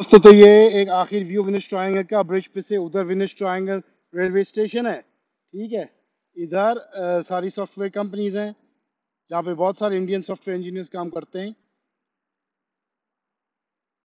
दोस्तों तो ये एक आखिर व्यू विनेश ट्राइंगल का ब्रिज पे से उधर विनेश ट्राइंगल रेलवे स्टेशन है ठीक है इधर सारी सॉफ्टवेयर कंपनीज हैं जहाँ पे बहुत सारे इंडियन सॉफ्टवेयर इंजीनियर्स काम करते हैं